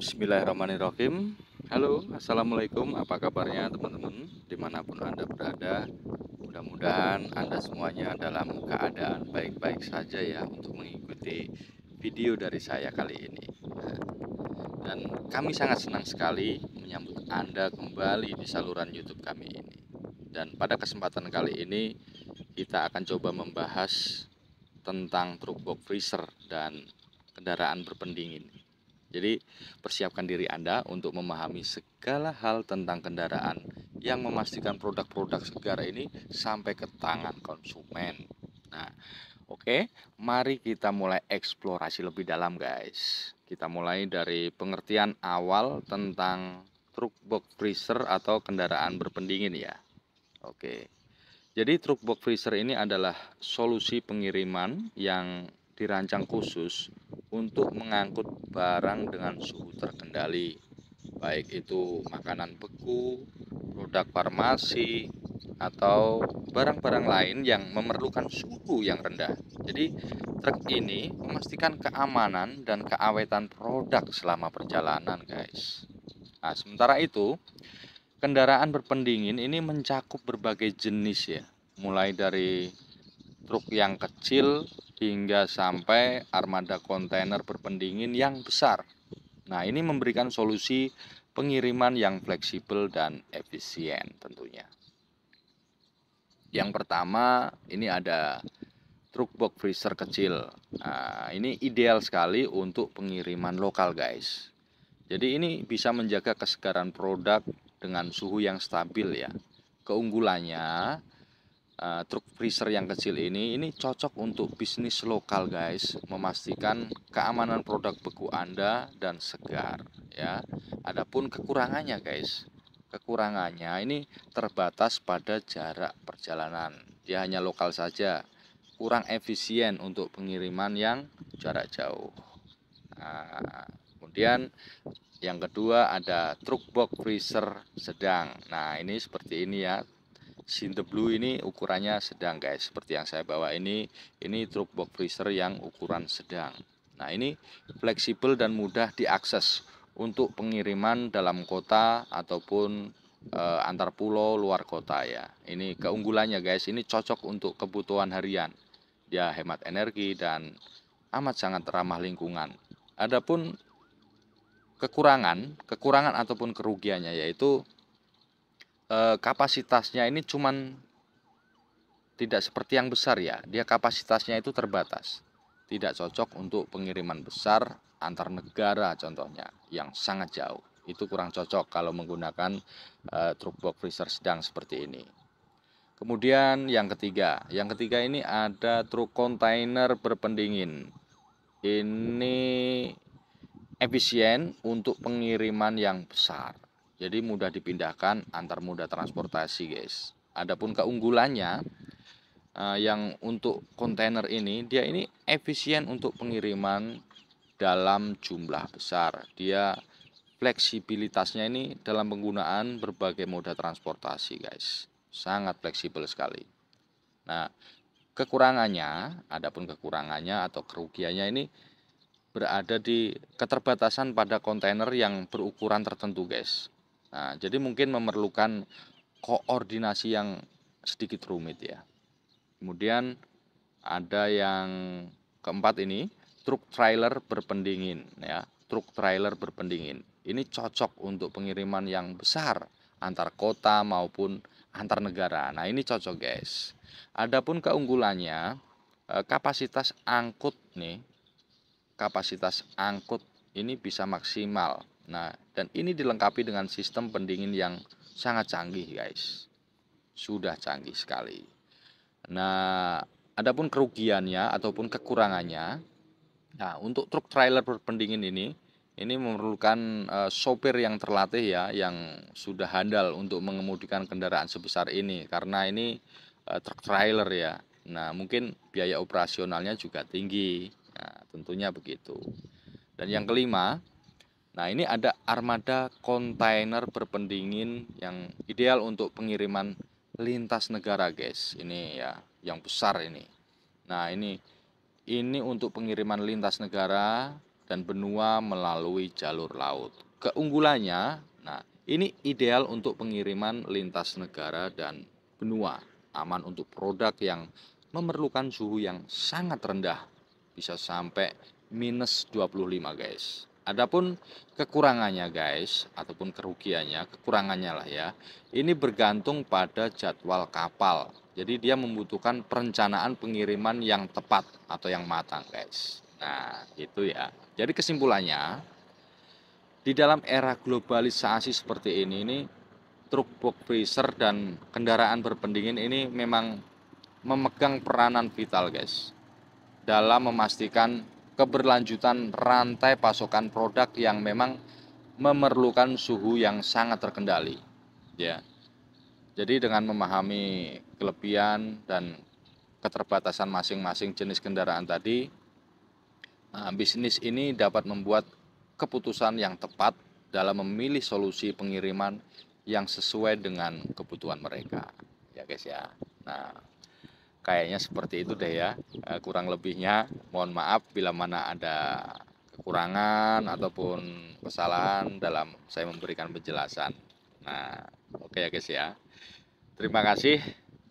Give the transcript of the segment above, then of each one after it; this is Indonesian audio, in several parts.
Bismillahirrahmanirrahim Halo Assalamualaikum apa kabarnya teman-teman dimanapun anda berada mudah-mudahan anda semuanya dalam keadaan baik-baik saja ya untuk mengikuti video dari saya kali ini dan kami sangat senang sekali menyambut anda kembali di saluran YouTube kami ini dan pada kesempatan kali ini kita akan coba membahas tentang truk box freezer dan kendaraan berpendingin jadi persiapkan diri Anda untuk memahami segala hal tentang kendaraan yang memastikan produk-produk segar ini sampai ke tangan konsumen. Nah, oke, okay, mari kita mulai eksplorasi lebih dalam, guys. Kita mulai dari pengertian awal tentang truk box freezer atau kendaraan berpendingin ya. Oke. Okay. Jadi truk box freezer ini adalah solusi pengiriman yang dirancang khusus untuk mengangkut barang dengan suhu terkendali, baik itu makanan beku, produk farmasi, atau barang-barang lain yang memerlukan suhu yang rendah. Jadi, truk ini memastikan keamanan dan keawetan produk selama perjalanan, guys. Nah, sementara itu, kendaraan berpendingin ini mencakup berbagai jenis ya, mulai dari truk yang kecil hingga sampai armada kontainer berpendingin yang besar. Nah, ini memberikan solusi pengiriman yang fleksibel dan efisien tentunya. Yang pertama, ini ada truk box freezer kecil. Nah, ini ideal sekali untuk pengiriman lokal, guys. Jadi ini bisa menjaga kesegaran produk dengan suhu yang stabil ya. Keunggulannya, uh, truk freezer yang kecil ini ini cocok untuk bisnis lokal guys memastikan keamanan produk beku Anda dan segar ya adapun kekurangannya guys kekurangannya ini terbatas pada jarak perjalanan dia hanya lokal saja kurang efisien untuk pengiriman yang jarak jauh nah, kemudian yang kedua ada truk box freezer sedang nah ini seperti ini ya Sinte Blue ini ukurannya sedang guys seperti yang saya bawa ini ini truk box freezer yang ukuran sedang nah ini fleksibel dan mudah diakses untuk pengiriman dalam kota ataupun e, antar pulau luar kota ya ini keunggulannya guys ini cocok untuk kebutuhan harian dia hemat energi dan amat sangat ramah lingkungan adapun kekurangan kekurangan ataupun kerugiannya yaitu Eh, kapasitasnya ini cuman tidak seperti yang besar ya. Dia kapasitasnya itu terbatas. Tidak cocok untuk pengiriman besar antar negara contohnya yang sangat jauh. Itu kurang cocok kalau menggunakan eh, truk box freezer sedang seperti ini. Kemudian yang ketiga, yang ketiga ini ada truk kontainer berpendingin. Ini efisien untuk pengiriman yang besar. Jadi mudah dipindahkan antar moda transportasi, guys. Adapun keunggulannya eh, yang untuk kontainer ini, dia ini efisien untuk pengiriman dalam jumlah besar. Dia fleksibilitasnya ini dalam penggunaan berbagai moda transportasi, guys. Sangat fleksibel sekali. Nah, kekurangannya, adapun kekurangannya atau kerugiannya ini berada di keterbatasan pada kontainer yang berukuran tertentu, guys Nah, jadi mungkin memerlukan koordinasi yang sedikit rumit ya. Kemudian ada yang keempat ini truk trailer berpendingin ya, truk trailer berpendingin. Ini cocok untuk pengiriman yang besar antar kota maupun antar negara. Nah, ini cocok, guys. Adapun keunggulannya eh, kapasitas angkut nih, kapasitas angkut ini bisa maksimal Nah, dan ini dilengkapi dengan sistem pendingin yang sangat canggih, guys. Sudah canggih sekali. Nah, adapun kerugiannya ataupun kekurangannya, nah untuk truk trailer berpendingin ini, ini memerlukan uh, sopir yang terlatih ya, yang sudah handal untuk mengemudikan kendaraan sebesar ini, karena ini uh, truk trailer ya. Nah, mungkin biaya operasionalnya juga tinggi. Nah, tentunya begitu. Dan yang kelima, Nah, ini ada armada kontainer berpendingin yang ideal untuk pengiriman lintas negara, guys. Ini ya, yang besar ini. Nah, ini ini untuk pengiriman lintas negara dan benua melalui jalur laut. Keunggulannya, nah, ini ideal untuk pengiriman lintas negara dan benua. Aman untuk produk yang memerlukan suhu yang sangat rendah, bisa sampai minus 25, guys. Adapun kekurangannya guys ataupun kerugiannya, kekurangannya lah ya. Ini bergantung pada jadwal kapal. Jadi dia membutuhkan perencanaan pengiriman yang tepat atau yang matang guys. Nah, itu ya. Jadi kesimpulannya di dalam era globalisasi seperti ini ini truk box freezer dan kendaraan berpendingin ini memang memegang peranan vital guys dalam memastikan keberlanjutan rantai pasokan produk yang memang memerlukan suhu yang sangat terkendali ya jadi dengan memahami kelebihan dan keterbatasan masing-masing jenis kendaraan tadi eh, bisnis ini dapat membuat keputusan yang tepat dalam memilih solusi pengiriman yang sesuai dengan kebutuhan mereka ya guys ya nah Kayaknya seperti itu deh ya. Eh, kurang lebihnya mohon maaf bila mana ada kekurangan ataupun kesalahan dalam saya memberikan penjelasan. Nah, oke okay ya guys ya. Terima kasih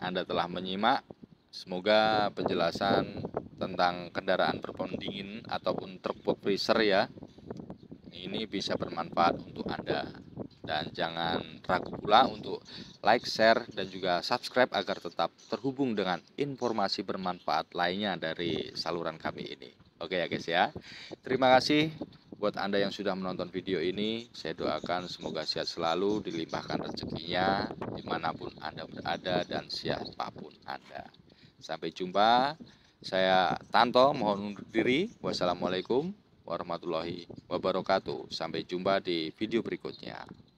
Anda telah menyimak. Semoga penjelasan tentang kendaraan berpon dingin ataupun truk pot freezer ya ini bisa bermanfaat untuk Anda. Dan jangan ragu pula untuk like, share, dan juga subscribe agar tetap terhubung dengan informasi bermanfaat lainnya dari saluran kami ini. Oke ya guys ya. Terima kasih buat Anda yang sudah menonton video ini, saya doakan semoga sehat selalu, dilimpahkan rezekinya dimanapun Anda berada dan siapapun Anda. Sampai jumpa, saya Tanto mohon undur diri. Wassalamualaikum warahmatullahi wabarakatuh. Sampai jumpa di video berikutnya.